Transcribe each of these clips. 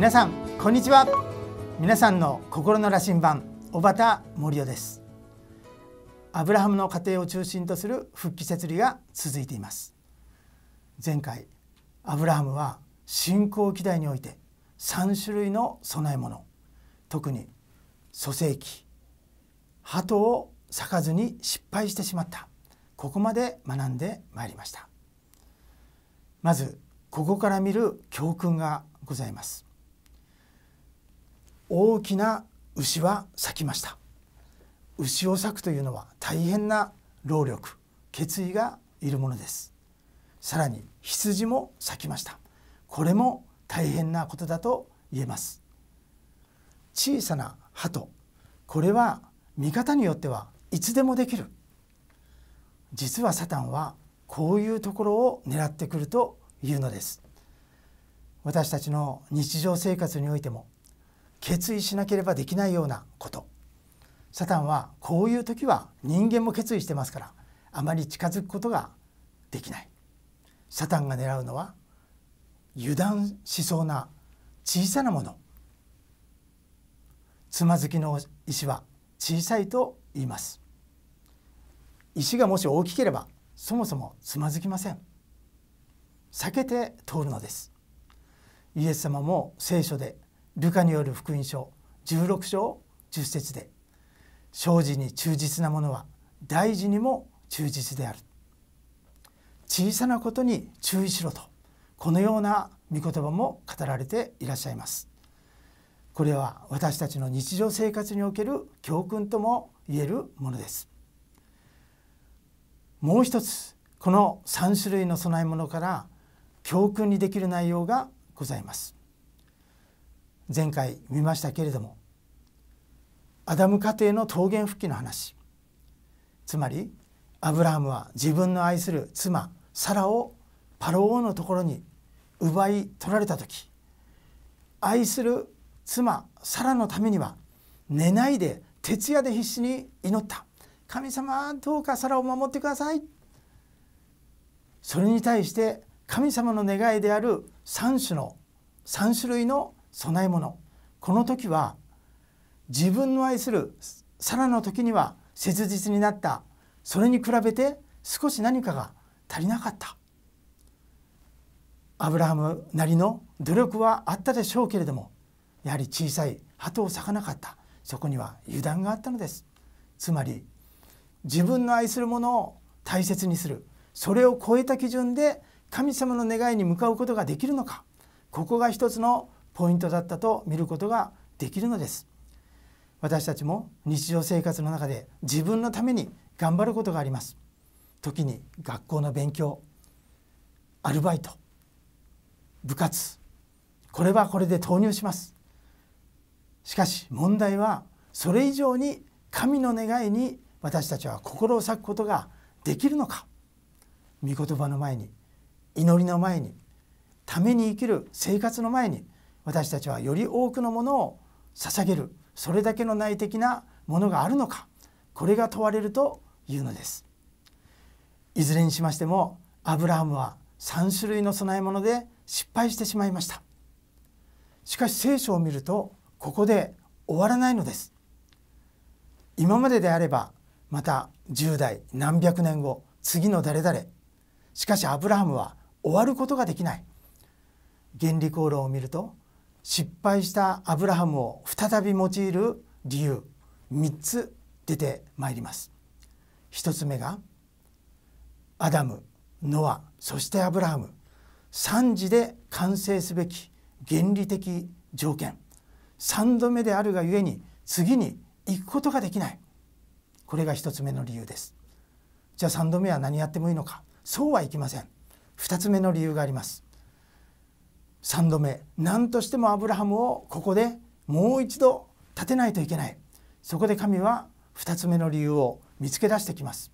皆さんこんにちは皆さんの心の羅針盤小畑森夫ですアブラハムの家庭を中心とする復帰節理が続いています前回アブラハムは信仰期代において3種類の供え物特に蘇生器鳩を咲かずに失敗してしまったここまで学んでまいりましたまずここから見る教訓がございます大きな牛は咲きました牛を裂くというのは大変な労力決意がいるものですさらに羊も咲きましたこれも大変なことだと言えます小さな鳩これは見方によってはいつでもできる実はサタンはこういうところを狙ってくるというのです私たちの日常生活においても決意しなければできないようなことサタンはこういう時は人間も決意してますからあまり近づくことができないサタンが狙うのは油断しそうな小さなものつまずきの石は小さいと言います石がもし大きければそもそもつまずきません避けて通るのですイエス様も聖書でルカによる福音書16章10節で「生事に忠実なものは大事にも忠実である」「小さなことに注意しろと」とこのような御言葉も語られていらっしゃいます。これは私たちの日常生活における教訓とも言えるものです。もう一つこの3種類の供え物から教訓にできる内容がございます。前回見ましたけれどもアダム家庭の桃源復帰の話つまりアブラハムは自分の愛する妻サラをパロ王のところに奪い取られた時愛する妻サラのためには寝ないで徹夜で必死に祈った神様どうかサラを守ってくださいそれに対して神様の願いである3種の3種類の供え物この時は自分の愛するサラの時には切実になったそれに比べて少し何かが足りなかったアブラハムなりの努力はあったでしょうけれどもやはり小さい鳩を咲かなかったそこには油断があったのですつまり自分の愛するものを大切にするそれを超えた基準で神様の願いに向かうことができるのかここが一つのポイントだったと見ることができるのです私たちも日常生活の中で自分のために頑張ることがあります時に学校の勉強アルバイト部活これはこれで投入しますしかし問題はそれ以上に神の願いに私たちは心を割くことができるのか御言葉の前に祈りの前にために生きる生活の前に私たちはより多くのものを捧げるそれだけの内的なものがあるのかこれが問われるというのですいずれにしましてもアブラハムは3種類の供え物で失敗してしまいましたしかし聖書を見るとここで終わらないのです今までであればまた10代何百年後次の誰々しかしアブラハムは終わることができない原理功労を見ると失敗したアブラハムを再び用いる理由3つ出てまいります1つ目がアダムノアそしてアブラハム3時で完成すべき原理的条件3度目であるがゆえに次に行くことができないこれが1つ目の理由ですじゃあ3度目は何やってもいいのかそうはいきません2つ目の理由があります3度目何としてもアブラハムをここでもう一度立てないといけないそこで神は2つ目の理由を見つけ出してきます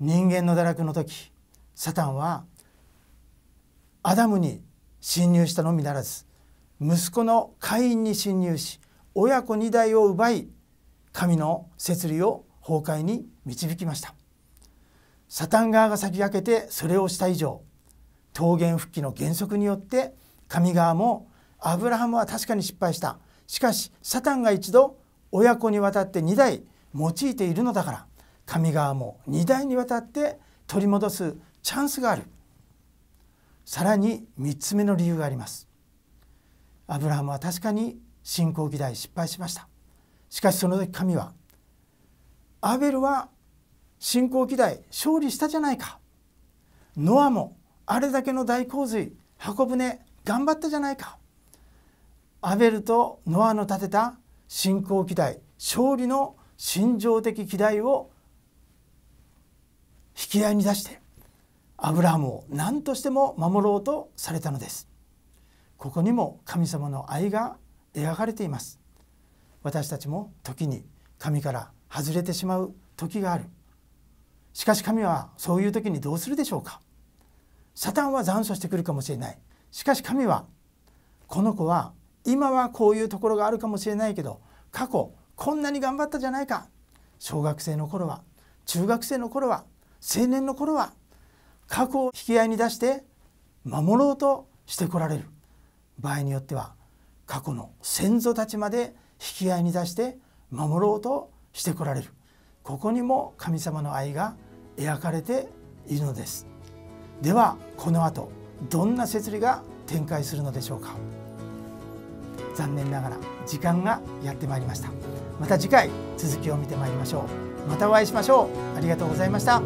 人間の堕落の時サタンはアダムに侵入したのみならず息子の会員に侵入し親子二代を奪い神の摂理を崩壊に導きましたサタン側が先駆けてそれをした以上桃源復帰の原則によって神側もアブラハムは確かに失敗したしかしサタンが一度親子にわたって2代用いているのだから神側も2代にわたって取り戻すチャンスがあるさらに3つ目の理由がありますアブラハムは確かに信仰議題失敗しましたしかしその時神はアベルは信仰議題勝利したじゃないかノアもあれだけの大洪水箱舟頑張ったじゃないかアベルとノアの立てた信仰期待勝利の心情的期待を引き合いに出してアブラハムを何としても守ろうとされたのですここにも神様の愛が描かれています私たちも時に神から外れてしまう時があるしかし神はそういう時にどうするでしょうかサタンは残暑してくるかもしれないしかし神はこの子は今はこういうところがあるかもしれないけど過去こんなに頑張ったじゃないか小学生の頃は中学生の頃は青年の頃は過去を引き合いに出して守ろうとしてこられる場合によっては過去の先祖たちまで引き合いに出して守ろうとしてこられるここにも神様の愛が描かれているのですではこの後どんな設理が展開するのでしょうか残念ながら時間がやってまいりましたまた次回続きを見てまいりましょうまたお会いしましょうありがとうございました